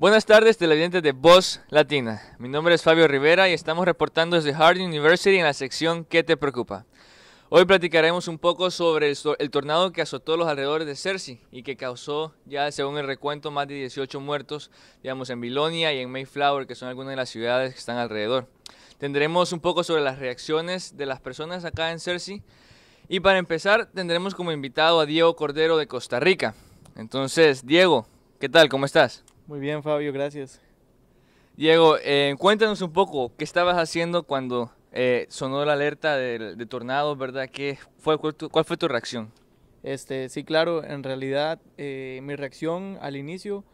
Buenas tardes, televidentes de Voz Latina. Mi nombre es Fabio Rivera y estamos reportando desde Harding University en la sección ¿Qué te preocupa? Hoy platicaremos un poco sobre el, tornado que azotó los alrededores de Cersei y que causó, ya según el recuento, más de 18 muertos, digamos, en Bilonia y en Mayflower, que son algunas de las ciudades que están alrededor. Tendremos un poco sobre las reacciones de las personas acá en Cersei. Y para empezar, tendremos como invitado a Diego Cordero de Costa Rica. Entonces, Diego, ¿qué tal? ¿Cómo estás? Muy bien, Fabio, gracias. Diego, eh, cuéntanos un poco, ¿qué estabas haciendo cuando eh, sonó la alerta de, tornado, verdad? ¿Qué fue, cuál, fue tu reacción? Este, sí, claro, en realidad eh, mi reacción al inicio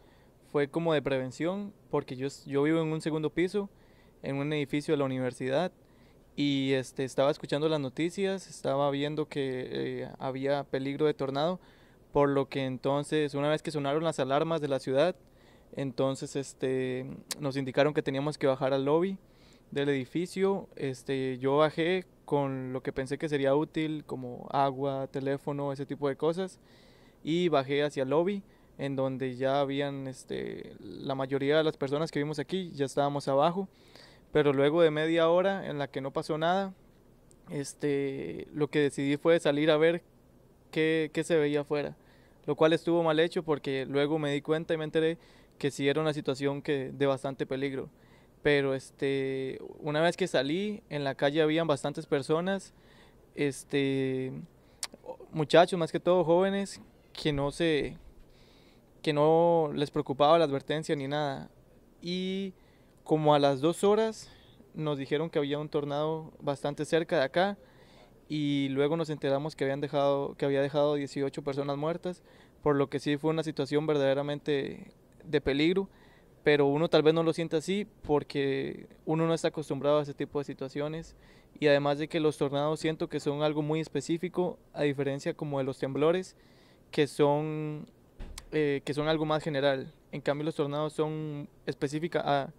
fue como de prevención, porque yo, yo vivo en un segundo piso, en un edificio de la universidad, y este, estaba escuchando las noticias, estaba viendo que había peligro de tornado, por lo que entonces, una vez que sonaron las alarmas de la ciudad, entonces este, nos indicaron que teníamos que bajar al lobby del edificio. Este, yo bajé con lo que pensé que sería útil, como agua, teléfono, ese tipo de cosas. Y bajé hacia el lobby, en donde ya habían este, la mayoría de las personas que vimos aquí, ya estábamos abajo. Pero luego de media hora en la que no pasó nada, este, lo que decidí fue salir a ver qué, qué se veía afuera. Lo cual estuvo mal hecho porque luego me di cuenta y me enteré que sí era una situación que, de bastante peligro. Pero este, una vez que salí, en la calle habían bastantes personas, este, muchachos más que todo jóvenes, que no se, que no les preocupaba la advertencia ni nada. Y como a las dos horas nos dijeron que había un tornado bastante cerca de acá y luego nos enteramos que habían dejado que había dejado 18 personas muertas, por lo que sí fue una situación verdaderamente de peligro, pero uno tal vez no lo siente así porque uno no está acostumbrado a ese tipo de situaciones y además de que los tornados siento que son algo muy específico, a diferencia como de los temblores, que son, eh, que son algo más general. En cambio los tornados son específica,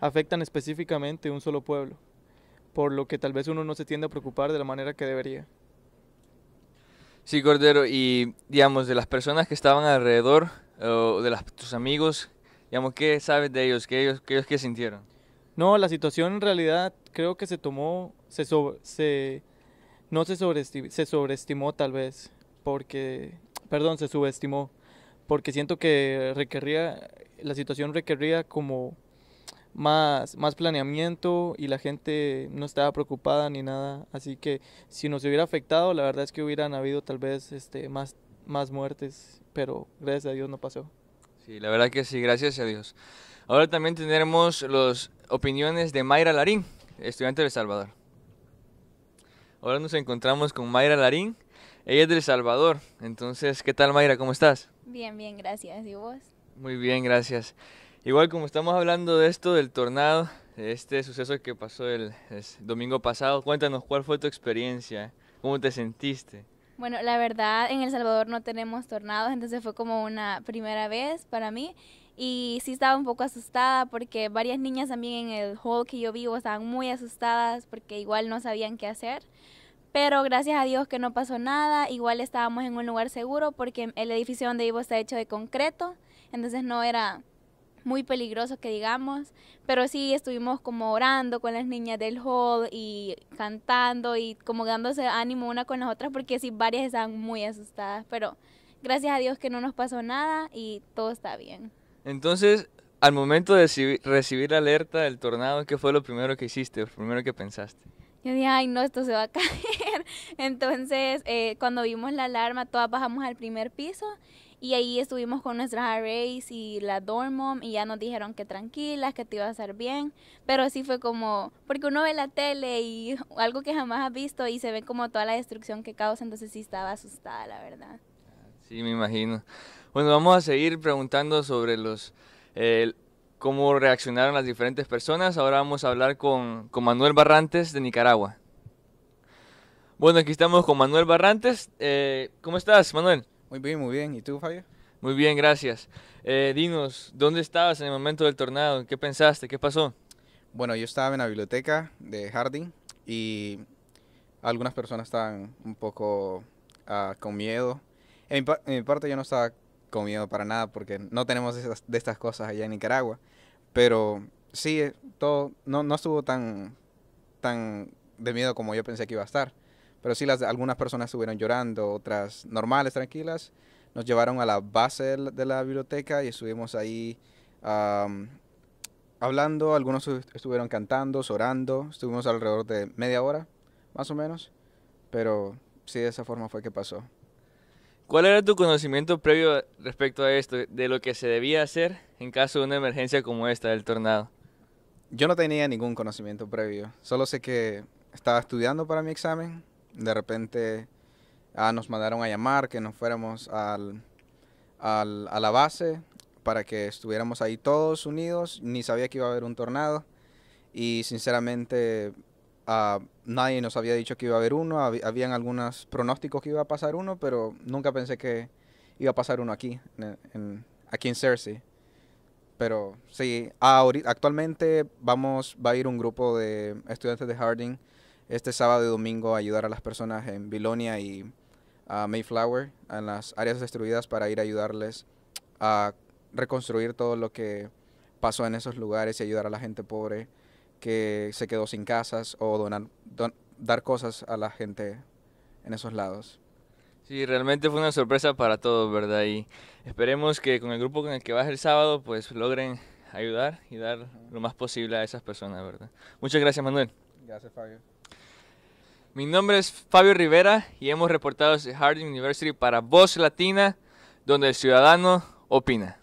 afectan específicamente un solo pueblo, por lo que tal vez uno no se tiende a preocupar de la manera que debería. Sí, Cordero, y digamos, de las personas que estaban alrededor, de tus amigos, digamos, ¿qué sabes de ellos? ¿Qué ellos, qué sintieron? No, la situación en realidad creo que se tomó, se, se no se, sobreestimó, tal vez, porque, perdón, se subestimó, porque siento que requería, la situación requería como más, más planeamiento y la gente no estaba preocupada ni nada. Así que si nos hubiera afectado, la verdad es que hubieran habido tal vez este, más más muertes, pero gracias a Dios no pasó. Sí, la verdad que sí, gracias a Dios. Ahora también tendremos las opiniones de Mayra Larín, estudiante de El Salvador. Ahora nos encontramos con Mayra Larín, ella es de El Salvador. Entonces, ¿qué tal Mayra? ¿Cómo estás? Bien, bien, gracias. ¿Y vos? Muy bien, gracias. Igual como estamos hablando de esto, del tornado, de este suceso que pasó el domingo pasado, cuéntanos cuál fue tu experiencia, cómo te sentiste. Bueno, la verdad, en El Salvador no tenemos tornados, entonces fue como una primera vez para mí. Y sí estaba un poco asustada porque varias niñas también en el hall que yo vivo estaban muy asustadas porque igual no sabían qué hacer. Pero gracias a Dios que no pasó nada, igual estábamos en un lugar seguro porque el edificio donde vivo está hecho de concreto, entonces no era muy peligroso que digamos, pero sí estuvimos como orando con las niñas del hall y cantando y como dándose ánimo una con las otras porque sí varias estaban muy asustadas, pero gracias a Dios que no nos pasó nada y todo está bien. Entonces, al momento de recibir la alerta del tornado, ¿qué fue lo primero que hiciste, lo primero que pensaste? Yo dije, ay, no, esto se va a caer. Entonces, eh, cuando vimos la alarma, todas bajamos al primer piso y ahí estuvimos con nuestras arrays y la dormom y ya nos dijeron que tranquilas, que te iba a hacer bien. Pero sí fue como, porque uno ve la tele y algo que jamás has visto y se ve como toda la destrucción que causa, entonces sí estaba asustada, la verdad. Sí, me imagino. Bueno, vamos a seguir preguntando sobre los... Eh, cómo reaccionaron las diferentes personas. Ahora vamos a hablar con, Manuel Barrantes de Nicaragua. Bueno, aquí estamos con Manuel Barrantes. Eh, ¿Cómo estás, Manuel? Muy bien, muy bien. ¿Y tú, Fabio? Muy bien, gracias. Eh, dinos, ¿dónde estabas en el momento del tornado? ¿Qué pensaste? ¿Qué pasó? Bueno, yo estaba en la biblioteca de Harding y algunas personas estaban un poco ah, con miedo. En mi, parte yo no estaba con miedo para nada porque no tenemos de estas cosas allá en Nicaragua. Pero sí, eh, todo no, no estuvo tan, tan de miedo como yo pensé que iba a estar. Pero sí, las, algunas personas estuvieron llorando, otras normales, tranquilas. Nos llevaron a la base de la, biblioteca y estuvimos ahí hablando. Algunos estuvieron cantando, orando. Estuvimos alrededor de media hora, más o menos. Pero sí, de esa forma fue que pasó. ¿Cuál era tu conocimiento previo respecto a esto, de lo que se debía hacer en caso de una emergencia como esta del tornado? Yo no tenía ningún conocimiento previo, solo sé que estaba estudiando para mi examen de repente ah, nos mandaron a llamar que nos fuéramos al, a la base para que estuviéramos ahí todos unidos. Ni sabía que iba a haber un tornado y sinceramente ah, nadie nos había dicho que iba a haber uno. habían algunos pronósticos que iba a pasar uno, pero nunca pensé que iba a pasar uno aquí, aquí en Cersei. Pero sí, actualmente vamos, va a ir un grupo de estudiantes de Harding este sábado y domingo ayudar a las personas en Bilonia y Mayflower, en las áreas destruidas, para ir a ayudarles a reconstruir todo lo que pasó en esos lugares y ayudar a la gente pobre que se quedó sin casas o donar, dar cosas a la gente en esos lados. Sí, realmente fue una sorpresa para todos, ¿verdad? Y esperemos que con el grupo con el que vas el sábado, pues logren ayudar y dar lo más posible a esas personas, ¿verdad? Muchas gracias, Manuel. Gracias, Fabio. Mi nombre es Fabio Rivera y hemos reportado desde Harding University para Voz Latina, donde el ciudadano opina.